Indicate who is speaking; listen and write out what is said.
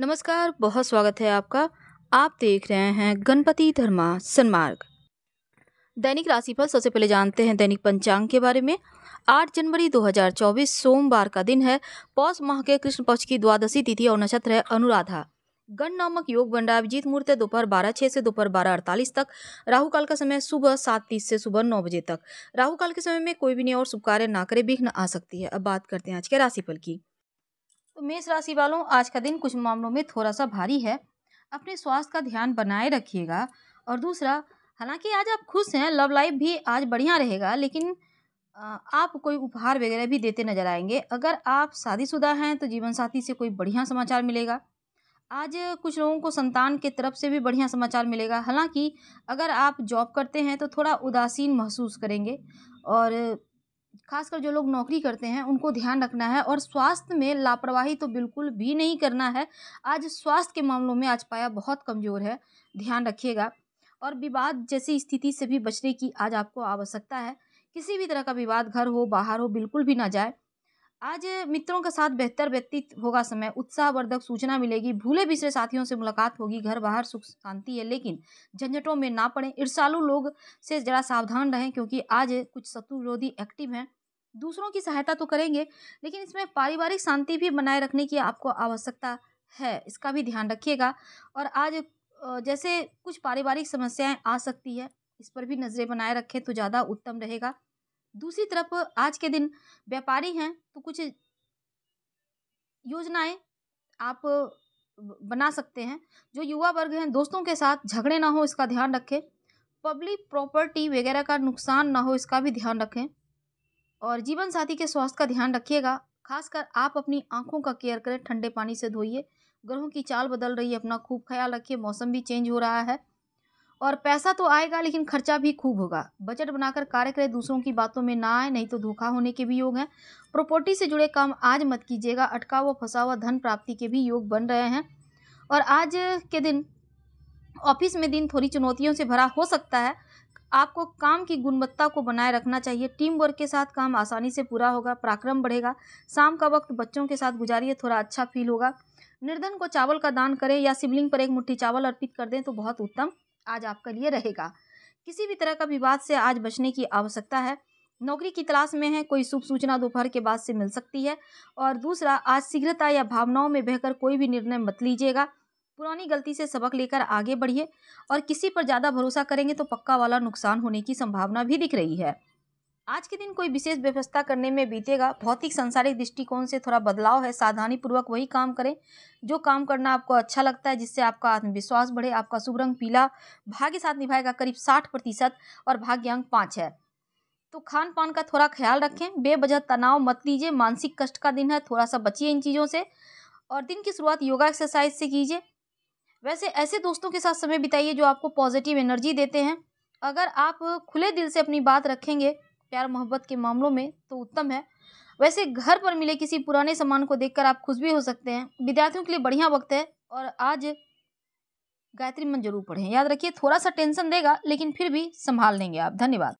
Speaker 1: नमस्कार बहुत स्वागत है आपका आप देख रहे हैं गणपति धर्मा सन्मार्ग दैनिक राशिफल सबसे पहले जानते हैं दैनिक पंचांग के बारे में 8 जनवरी 2024 सोमवार का दिन है पौष माह के कृष्ण पक्ष की द्वादशी तिथि और नक्षत्र है अनुराधा गण नामक योग बन रहा अभिजीत मुहूर्त है दोपहर बारह छः से दोपहर बारह अड़तालीस तक राहु काल का समय सुबह सात तीस से सुबह नौ बजे तक राहु काल के समय में कोई भी नहीं और शुभ कार्य ना करे विघ्न आ सकती है अब बात करते हैं आज के राशिफल की तो मेष राशि वालों आज का दिन कुछ मामलों में थोड़ा सा भारी है अपने स्वास्थ्य का ध्यान बनाए रखिएगा और दूसरा हालांकि आज आप खुश हैं लव लाइफ भी आज बढ़िया रहेगा लेकिन आप कोई उपहार वगैरह भी देते नजर आएंगे अगर आप शादीशुदा हैं तो जीवन साथी से कोई बढ़िया समाचार मिलेगा आज कुछ लोगों को संतान के तरफ से भी बढ़िया समाचार मिलेगा हालांकि अगर आप जॉब करते हैं तो थोड़ा उदासीन महसूस करेंगे और खासकर जो लोग नौकरी करते हैं उनको ध्यान रखना है और स्वास्थ्य में लापरवाही तो बिल्कुल भी नहीं करना है आज स्वास्थ्य के मामलों में आज पाया बहुत कमज़ोर है ध्यान रखिएगा और विवाद जैसी स्थिति से भी बचने की आज आपको आवश्यकता है किसी भी तरह का विवाद घर हो बाहर हो बिल्कुल भी ना जाए आज मित्रों के साथ बेहतर व्यतीत होगा समय उत्साहवर्धक सूचना मिलेगी भूले बिसरे साथियों से मुलाकात होगी घर बाहर सुख शांति है लेकिन झंझटों में ना पड़े ईर्षालु लोग से जरा सावधान रहें क्योंकि आज कुछ शत्रु विरोधी एक्टिव हैं दूसरों की सहायता तो करेंगे लेकिन इसमें पारिवारिक शांति भी बनाए रखने की आपको आवश्यकता है इसका भी ध्यान रखिएगा और आज जैसे कुछ पारिवारिक समस्याएं आ सकती है इस पर भी नज़रें बनाए रखें तो ज़्यादा उत्तम रहेगा दूसरी तरफ आज के दिन व्यापारी हैं तो कुछ योजनाएं आप बना सकते हैं जो युवा वर्ग हैं दोस्तों के साथ झगड़े ना हो इसका ध्यान रखें पब्लिक प्रॉपर्टी वगैरह का नुकसान ना हो इसका भी ध्यान रखें और जीवन साथी के स्वास्थ्य का ध्यान रखिएगा खासकर आप अपनी आंखों का केयर करें ठंडे पानी से धोइए ग्रहों की चाल बदल रही है अपना खूब ख्याल रखिए मौसम भी चेंज हो रहा है और पैसा तो आएगा लेकिन खर्चा भी खूब होगा बजट बनाकर कार्य करें दूसरों की बातों में ना आए नहीं तो धोखा होने के भी योग हैं प्रॉपर्टी से जुड़े काम आज मत कीजिएगा अटका हुआ फंसा हुआ धन प्राप्ति के भी योग बन रहे हैं और आज के दिन ऑफिस में दिन थोड़ी चुनौतियों से भरा हो सकता है आपको काम की गुणवत्ता को बनाए रखना चाहिए टीम वर्क के साथ काम आसानी से पूरा होगा पराक्रम बढ़ेगा शाम का वक्त बच्चों के साथ गुजारिए थोड़ा अच्छा फील होगा निर्धन को चावल का दान करें या शिवलिंग पर एक मुट्ठी चावल अर्पित कर दें तो बहुत उत्तम आज आपके लिए रहेगा किसी भी तरह का विवाद से आज बचने की आवश्यकता है नौकरी की तलाश में है कोई शुभ सूचना दोपहर के बाद से मिल सकती है और दूसरा आज शीघ्रता या भावनाओं में बहकर कोई भी निर्णय मत लीजिएगा पुरानी गलती से सबक लेकर आगे बढ़िए और किसी पर ज़्यादा भरोसा करेंगे तो पक्का वाला नुकसान होने की संभावना भी दिख रही है आज के दिन कोई विशेष व्यवस्था करने में बीतेगा भौतिक संसारिक दृष्टिकोण से थोड़ा बदलाव है सावधानी पूर्वक वही काम करें जो काम करना आपको अच्छा लगता है जिससे आपका आत्मविश्वास बढ़े आपका शुभ रंग पीला भाग्य साथ निभाएगा करीब साठ प्रतिशत और भाग्य अंक पाँच है तो खान पान का थोड़ा ख्याल रखें बेबजह तनाव मत लीजिए मानसिक कष्ट का दिन है थोड़ा सा बचिए इन चीज़ों से और दिन की शुरुआत योगा एक्सरसाइज से कीजिए वैसे ऐसे दोस्तों के साथ समय बिताइए जो आपको पॉजिटिव एनर्जी देते हैं अगर आप खुले दिल से अपनी बात रखेंगे प्यार मोहब्बत के मामलों में तो उत्तम है वैसे घर पर मिले किसी पुराने सामान को देखकर आप खुश भी हो सकते हैं विद्यार्थियों के लिए बढ़िया वक्त है और आज गायत्री मन जरूर पढ़ें याद रखिए थोड़ा सा टेंशन देगा लेकिन फिर भी संभाल लेंगे आप धन्यवाद